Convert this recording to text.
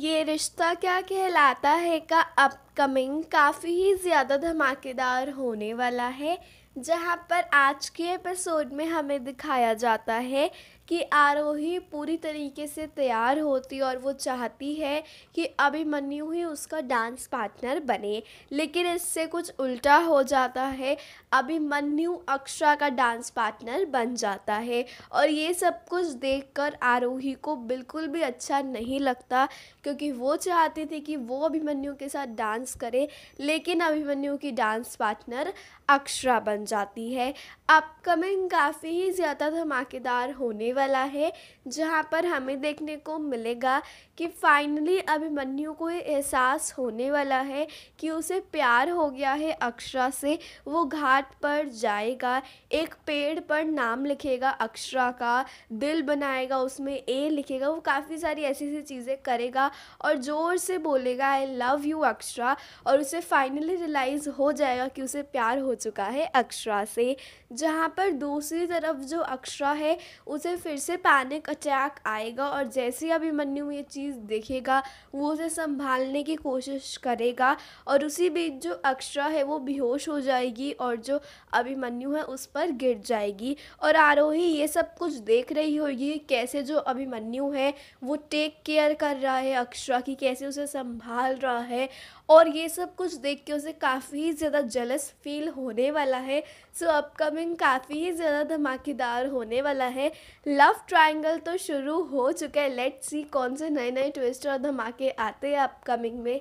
ये रिश्ता क्या कहलाता है का अपकमिंग काफ़ी ही ज़्यादा धमाकेदार होने वाला है जहाँ पर आज के एपिसोड में हमें दिखाया जाता है कि आरोही पूरी तरीके से तैयार होती और वो चाहती है कि अभिमन्यु ही उसका डांस पार्टनर बने लेकिन इससे कुछ उल्टा हो जाता है अभिमन्यु अक्षरा का डांस पार्टनर बन जाता है और ये सब कुछ देखकर आरोही को बिल्कुल भी अच्छा नहीं लगता क्योंकि वो चाहती थी कि वो अभिमन्यु के साथ डांस करे लेकिन अभिमन्यु की डांस पार्टनर अक्षरा बन जाती है अपकमिंग काफ़ी ही ज़्यादा धमाकेदार होने वाला है जहाँ पर हमें देखने को मिलेगा कि फाइनली अभिमन्यु को एहसास होने वाला है कि उसे प्यार हो गया है अक्षरा से वो घाट पर जाएगा एक पेड़ पर नाम लिखेगा अक्षरा का दिल बनाएगा उसमें ए लिखेगा वो काफ़ी सारी ऐसी ऐसी चीज़ें करेगा और ज़ोर से बोलेगा आई लव यू अक्षरा और उसे फाइनली रियलाइज़ हो जाएगा कि उसे प्यार हो चुका है अक्षरा अक्षरा से जहाँ पर दूसरी तरफ जो अक्षरा है उसे फिर से पैनिक अटैक आएगा और जैसे अभिमन्यु ये चीज़ देखेगा वो उसे संभालने की कोशिश करेगा और उसी बीच जो अक्षरा है वो बेहोश हो जाएगी और जो अभिमन्यु है उस पर गिर जाएगी और आरोही ये सब कुछ देख रही होगी कैसे जो अभिमन्यु है वो टेक केयर कर रहा है अक्षरा की कैसे उसे संभाल रहा है और ये सब कुछ देख के उसे काफ़ी ज़्यादा जलस फील होने वाला है सो अपकमिंग काफ़ी ही ज़्यादा धमाकेदार होने वाला है लव ट्रायंगल तो शुरू हो चुका है लेट्स सी कौन से नए नए ट्विस्ट और धमाके आते हैं अपकमिंग में